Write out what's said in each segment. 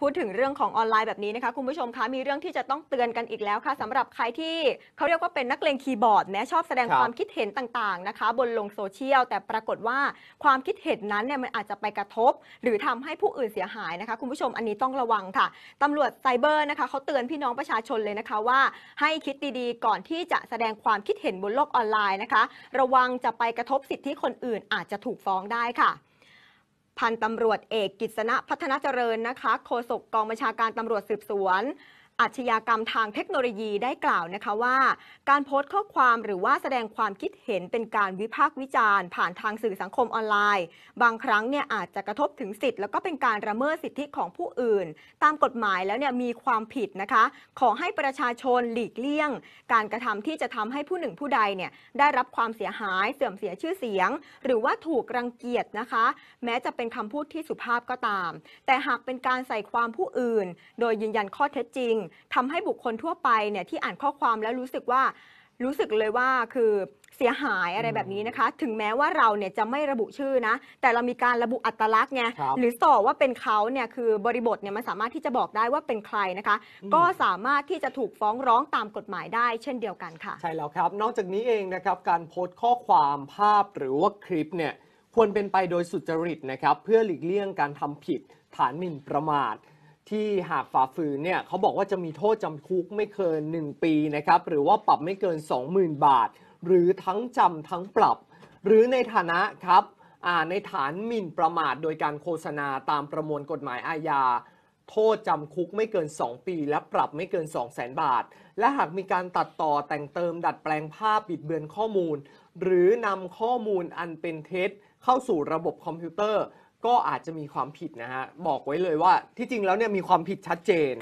พูดถึงเรื่องของออนไลน์แบบนี้นะคะคุณผู้ชมคะมีเรื่องที่จะต้องเตือนกันอีกแล้วค่ะสำหรับใครที่เขาเรียกว่าเป็นนักเลงคีย์บอร์ดนะชอบแสดงคความคิดเห็นต่างๆนะคะ บนลงโซเชียล แต่ปรากฏว่าความคิดเห็นนั้นเนี่ยมันอาจจะไปกระทบ หรือทำให้ผู้อื่นเสียหายนะคะคุณผู้ชมอันนี้ต้องระวังค่ะตำรวจไซเบอร์นะคะเขาเตือนพี่น้องประชาชนเลยนะคะ ว่าให้คิดดีๆ ก่อนที่จะแสดงความคิดเห็นบนโลกออนไลน์นะคะ ระวังจะไปกระทบสิทธิคนอื่นอาจจะถูกฟ้องได้ค่ะพันตำรวจเอกกิษณะพัฒนาเจริญนะคะโฆษกกองบัญชาการตำรวจสืบสวนอาชญากรรมทางเทคโนโลยีได้กล่าวนะคะว่า การโพสต์ข้อความหรือว่าแสดงความคิดเห็นเป็นการวิพากษ์วิจารณ์ผ่านทางสื่อสังคมออนไลน์ บางครั้งเนี่ยอาจจะกระทบถึงสิทธิ์แล้วก็เป็นการละเมิดสิทธิของผู้อื่น ตามกฎหมายแล้วเนี่ยมีความผิดนะคะขอให้ประชาชนหลีกเลี่ยง การกระทำที่จะทำให้ผู้หนึ่งผู้ใดเนี่ยได้รับความเสียหายเสื่อมเสียชื่อเสียง หรือว่าถูกรังเกียจนะคะแม้จะเป็นคำพูดที่สุภาพก็ตาม แต่หากเป็นการใส่ความผู้อื่น โดยยืนยันข้อเท็จจริงทำให้บุคคลทั่วไปเนี่ยที่อ่านข้อความแล้วรู้สึกว่า รู้สึกเลยว่าคือเสียหายอะไรแบบนี้นะคะถึงแม้ว่าเราเนี่ยจะไม่ระบุชื่อนะแต่เรามีการระบุอัตลักษณ์ไงหรือส่อว่าเป็นเขาเนี่ยคือบริบทเนี่ยมันสามารถที่จะบอกได้ว่าเป็นใครนะคะก็สามารถที่จะถูกฟ้องร้องตามกฎหมายได้ เช่นเดียวกันค่ะใช่แล้วครับนอกจากนี้เองนะครับการโพสต์ข้อความภาพหรือว่าคลิปเนี่ยควรเป็นไปโดยสุจริตนะครับเพื่อหลีกเลี่ยงการทำผิดฐานหมิ่นประมาทที่หากฝ่าฝืนเนี่ยเขาบอกว่าจะมีโทษจำคุกไม่เกิน 1 ปีนะครับ หรือว่าปรับไม่เกิน20,000บาท หรือทั้งจำทั้งปรับ หรือในฐานะครับในฐานหมิ่นประมาทโดยการโฆษณาตามประมวลกฎหมายอาญาโทษจำคุกไม่เกิน 2 ปีและปรับไม่เกิน 2 0 0แสนบาท และหากมีการตัดต่อแต่งเติมดัดแปลงภาพบิดเบือนข้อมูล หรือนำข้อมูลอันเป็นเท็จ เข้าสู่ระบบคอมพิวเตอร์ก็อาจจะมีความผิดนะฮะบอกไว้เลยว่าที่จริงแล้วเนี่ยมีความผิดชัดเจน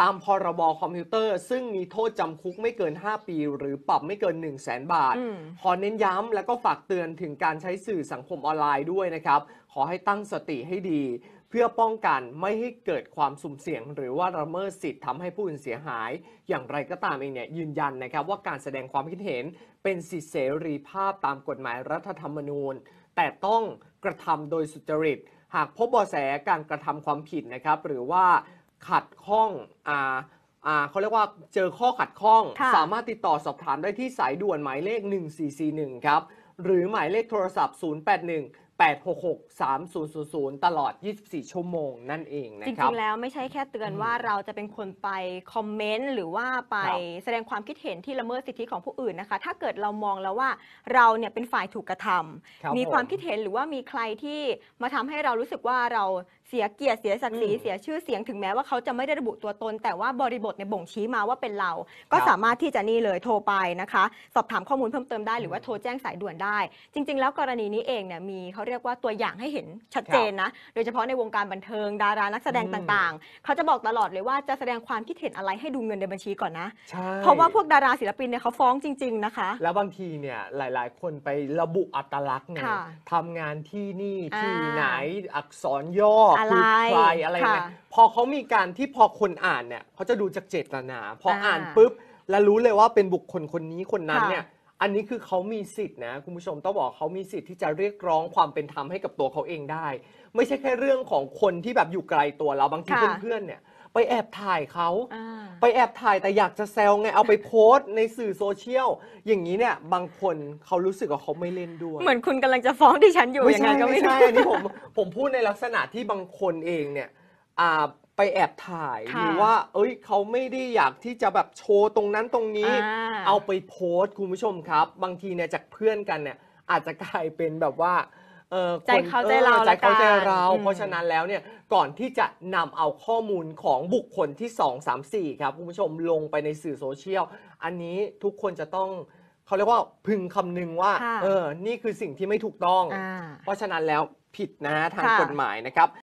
ตามพรบอคอมพิวเตอร์ซึ่งมีโทษจำคุกไม่เกิน 5 ปีหรือปรับไม่เกิน1 0 0 0 0แสนบาท ขอเน้นย้ำแล้วก็ฝากเตือนถึงการใช้สื่อสังคมออนไลน์ด้วยนะครับ ขอให้ตั้งสติให้ดี เพื่อป้องกันไม่ให้เกิดความสุ่มเสี่ยง หรือว่าละเมิดสิทธิ์ทำให้ผู้อื่นเสียหาย อย่างไรก็ตามเองเนี่ยยืนยันนะครับว่าการแสดงความคิดเห็นเป็นสิทธิเสรีภาพตามกฎหมายรัฐธรรมนูญ แต่ต้องกระทำโดยสุจริตหากพบเบาะแสการกระทำความผิดนะครับหรือว่าขัดข้องอ่าอ่าเขาเรียกว่าเจอข้อขัดข้องสามารถติดต่อสอบถามได้ที่สายด่วนหมายเลข1441ครับ หรือหมายเลขโทรศัพท์ 081 866-3000 ตลอด 24 ชั่วโมง นั่นเองนะครับจริงๆแล้วไม่ใช่แค่เตือนว่าเราจะเป็นคนไปคอมเมนต์หรือว่าไปแสดงความคิดเห็นที่ละเมิดสิทธิของผู้อื่นนะคะถ้าเกิดเรามองแล้วว่าเราเนี่ยเป็นฝ่ายถูกกระทำมีความคิดเห็นหรือว่ามีใครที่มาทำให้เรารู้สึกว่าเราเสียเกียรติเสียศักดิ์ศรีเสียชื่อเสียงถึงแม้ว่าเขาจะไม่ได้ระบุตัวตน แต่ว่าบริบทในบ่งชี้มาว่าเป็นเราก็สามารถที่จะนี่เลยโทรไปนะคะ สอบถามข้อมูลเพิ่มเติมได้หรือว่าโทรแจ้งสายด่วนได้จริงๆแล้วกรณีนี้เองเนี่ยมีเขาเรียกว่าตัวอย่างให้เห็นชัดเจนนะ โดยเฉพาะในวงการบันเทิงดารานักแสดงต่างๆ เขาจะบอกตลอดเลยว่าจะแสดงความคิดเห็นอะไรให้ดูเงินในบัญชีก่อนนะ เพราะว่าพวกดาราศิลปินเนี่ยเขาฟ้องจริงๆนะคะ แล้วบางทีเนี่ย หลายๆคนไประบุอัตลักษณ์เนี่ยทำงานที่นี่ที่ไหน อักษรย่อคือใครอะไรเนี่ยพอเขามีการที่พอคนอ่านเนี่ยเขาจะดูจากเจตนาพออ่านปุ๊บแล้วรู้เลยว่าเป็นบุคคลคนนี้คนนั้นเนี่ยอันนี้คือเขามีสิทธินะ คุณผู้ชมต้องบอกเขามีสิทธิ์ที่จะเรียกร้องความเป็นธรรมให้กับตัวเขาเองได้ ไม่ใช่แค่เรื่องของคนที่แบบอยู่ไกลตัวเรา บางที่เพื่อนๆเนี่ย ไปแอบถ่ายเขาไปแอบถ่ายแต่อยากจะแซวไง เอาไปโพสในสื่อโซเชียลอย่างนี้เนี่ยบางคนเขารู้สึกว่าเขาไม่เล่นด้วยเหมือนคุณกำลังจะฟ้องที่ฉันอยู่ยังไงก็ไม่้ใช่อันนี้ผมผมพูดในลักษณะที่บางคนเองเนี่ยอ่าไปแอบถ่ายหรือว่า เอ้ยเขาไม่ได้อยากที่จะแบบโชว์ตรงนั้นตรงนี้อเอาไปโพสต์คุณผู้ชมครับ บางทีเนี่ยจากเพื่อนกันเนี่ย อาจจะกลายเป็นแบบว่าเออใจเขาใจเราใจเขาใจเรา เพราะฉะนั้นแล้วเนี่ยก่อนที่จะนำเอาข้อมูลของบุคคลที่2 3 4 ครับ คุณผู้ชมลงไปในสื่อโซเชียล อันนี้ทุกคนจะต้อง เขาเรียกว่าพึงคำนึงว่าเออนี่คือสิ่งที่ไม่ถูกต้องอเพราะฉะนั้นแล้วผิดนะฮะทางกฎหมายนะครับ